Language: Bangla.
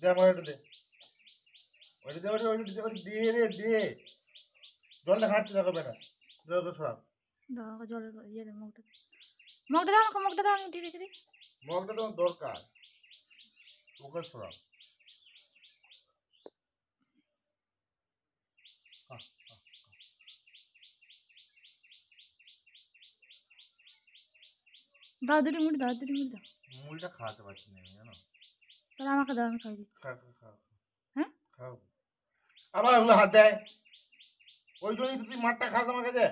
দে আমার একটু দে ওটা দে ওইটা ওইটা ওইটা দে রে দে জলটা ঘাটতে দেখো বেটা জলটা সরাব ইয়ে আমাকে মগটা আমি দিই তোমার দরকার সরাব দাও মুড়ি দাদুরি মুড়ি দাও মুড়িটা খাওয়াতে পারছি না জানো তাহলে আমাকে দাও আমি খাই হ্যাঁ আবার ওগুলো হাত দেয় ওই জন্যই তুই মাঠটা খাস আমার কাছে